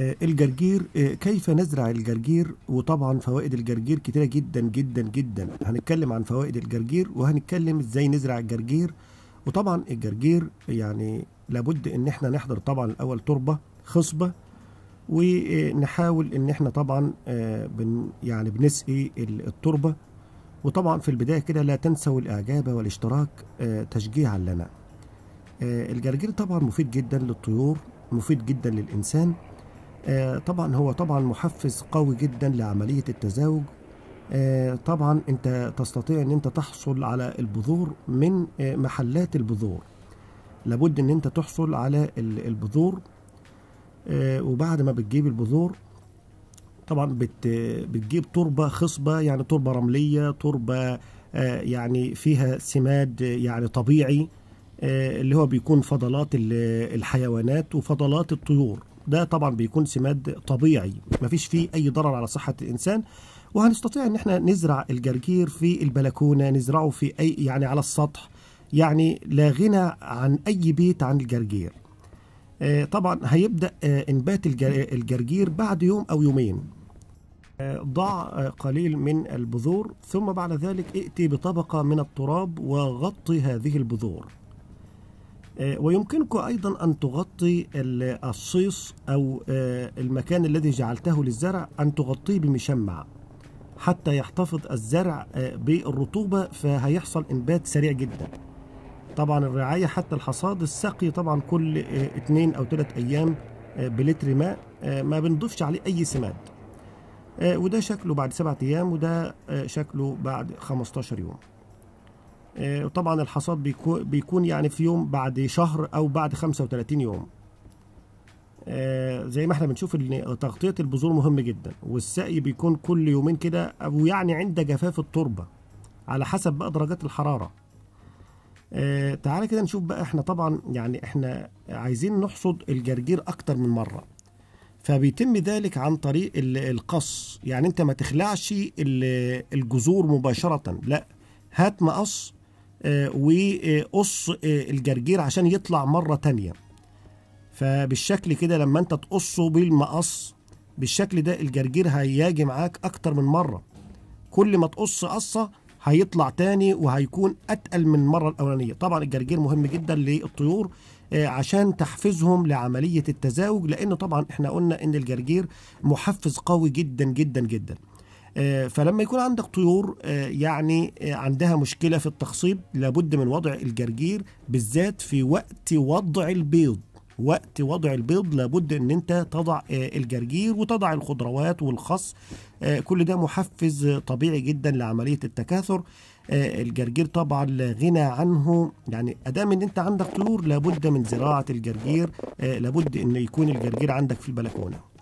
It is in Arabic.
آه، الجرجير آه، كيف نزرع الجرجير وطبعا فوائد الجرجير كتيرة جدا جدا جدا هنتكلم عن فوائد الجرجير وهنتكلم ازاي نزرع الجرجير وطبعا الجرجير يعني لابد ان احنا نحضر طبعا الاول تربة خصبة ونحاول ان احنا طبعا آه، بن يعني بنسقي التربة وطبعا في البداية كده لا تنسوا الاعجاب والاشتراك تشجيعا لنا الجرجير طبعا مفيد جدا للطيور مفيد جدا للانسان آه، طبعا هو طبعا محفز قوي جدا لعملية التزاوج آه، طبعا انت تستطيع ان انت تحصل على البذور من آه، محلات البذور لابد ان انت تحصل على البذور وبعد ما بتجيب البذور طبعا بتجيب تربة خصبة يعني تربة رملية تربة يعني فيها سماد يعني طبيعي اللي هو بيكون فضلات الحيوانات وفضلات الطيور ده طبعا بيكون سماد طبيعي ما فيش فيه اي ضرر على صحه الانسان وهنستطيع ان احنا نزرع الجرجير في البلكونه نزرعه في اي يعني على السطح يعني لا غنى عن اي بيت عن الجرجير آه، طبعا هيبدا آه، انبات الجرجير بعد يوم او يومين آه، ضع قليل من البذور ثم بعد ذلك ائتي بطبقه من التراب وغطي هذه البذور آه، ويمكنك أيضا أن تغطي الصيص أو آه، المكان الذي جعلته للزرع أن تغطيه بمشمع حتى يحتفظ الزرع آه، بالرطوبة فهيحصل إنبات سريع جدا طبعا الرعاية حتى الحصاد السقي طبعا كل اثنين أو ثلاث أيام بلتر ماء ما بنضيفش عليه أي سماد وده شكله بعد سبعة أيام وده شكله بعد 15 يوم آه، وطبعا الحصاد بيكون يعني في يوم بعد شهر او بعد 35 يوم آه، زي ما احنا بنشوف ان تغطيه البذور مهم جدا والسقي بيكون كل يومين كده او يعني عند جفاف التربه على حسب بقى درجات الحراره آه، تعالى كده نشوف بقى احنا طبعا يعني احنا عايزين نحصد الجرجير اكتر من مره فبيتم ذلك عن طريق القص يعني انت ما تخلعش الجذور مباشره لا هات مقص آه، وقص آه، الجرجير عشان يطلع مرة تانية فبالشكل كده لما انت تقصه بالمقص بالشكل ده الجرجير هيجي معاك اكتر من مرة كل ما تقص قصة هيطلع تاني وهيكون اتقل من المرة الاولانية طبعا الجرجير مهم جدا للطيور آه، عشان تحفزهم لعملية التزاوج لان طبعا احنا قلنا ان الجرجير محفز قوي جدا جدا جدا آه، فلما يكون عندك طيور آه، يعني آه، عندها مشكلة في التخصيب لابد من وضع الجرجير بالذات في وقت وضع البيض وقت وضع البيض لابد ان انت تضع الجرجير وتضع الخضروات والخص كل ده محفز طبيعي جدا لعملية التكاثر الجرجير طبعا لا غنى عنه يعني ادام ان انت عندك طيور لابد من زراعة الجرجير لابد ان يكون الجرجير عندك في البلكونة